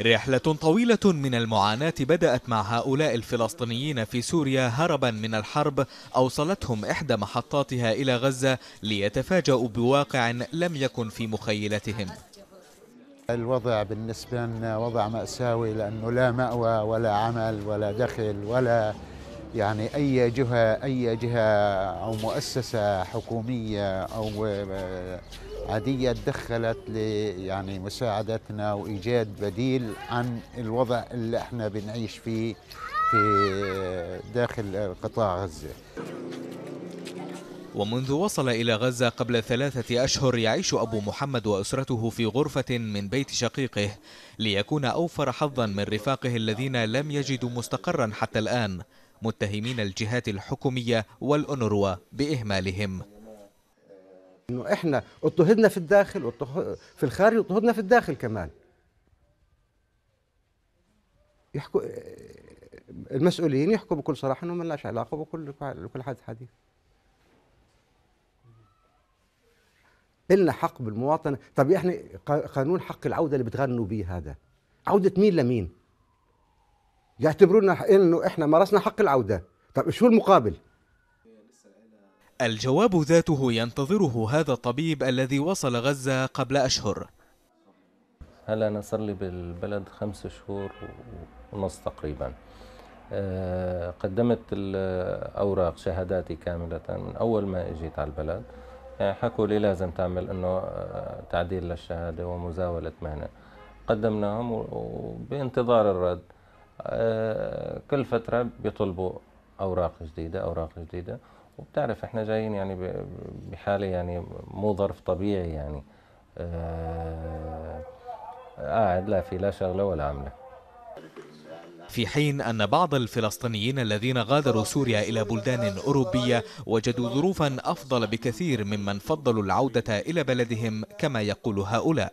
رحلة طويلة من المعاناة بدأت مع هؤلاء الفلسطينيين في سوريا هربا من الحرب أوصلتهم إحدى محطاتها إلى غزة ليتفاجأوا بواقع لم يكن في مخيلتهم الوضع بالنسبة لنا وضع مأساوي لأنه لا مأوى ولا عمل ولا دخل ولا يعني أي جهة أي جهة أو مؤسسة حكومية أو عادية تدخلت يعني مساعدتنا وإيجاد بديل عن الوضع اللي احنا بنعيش فيه في داخل قطاع غزة ومنذ وصل إلى غزة قبل ثلاثة أشهر يعيش أبو محمد وأسرته في غرفة من بيت شقيقه ليكون أوفر حظا من رفاقه الذين لم يجدوا مستقرا حتى الآن متهمين الجهات الحكومية والأنروا بإهمالهم انه احنا اضطهدنا في الداخل في الخارج اضطهدنا في الداخل كمان يحكوا المسؤولين يحكوا بكل صراحه انه ما لناش علاقه بكل كل حادث حديث إلنا حق بالمواطنة طب إحنا قانون حق العودة اللي بتغنوا به هذا عودة مين لمين يعتبرونا إنه إحنا مارسنا حق العودة طب شو المقابل الجواب ذاته ينتظره هذا الطبيب الذي وصل غزة قبل أشهر هلا أنا صار لي بالبلد خمس شهور ونص تقريبا آه، قدمت الأوراق شهاداتي كاملة من أول ما إجيت على البلد آه، حكوا لي لازم تعمل انه آه، تعديل للشهاده ومزاوله مهنه قدمناهم وبانتظار الرد كل فتره بيطلبوا اوراق جديده اوراق جديده وبتعرف احنا جايين يعني بحاله يعني مو ظرف طبيعي يعني آه قاعد لا في لا شغله ولا عمله في حين أن بعض الفلسطينيين الذين غادروا سوريا إلى بلدان أوروبية وجدوا ظروفا أفضل بكثير ممن فضلوا العودة إلى بلدهم كما يقول هؤلاء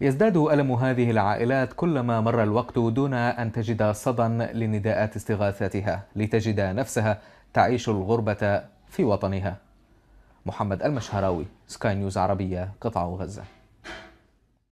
يزداد ألم هذه العائلات كلما مر الوقت دون أن تجد صدى لنداءات استغاثتها لتجد نفسها تعيش الغربة في وطنها محمد المشهراوي سكاي نيوز عربية قطاع غزة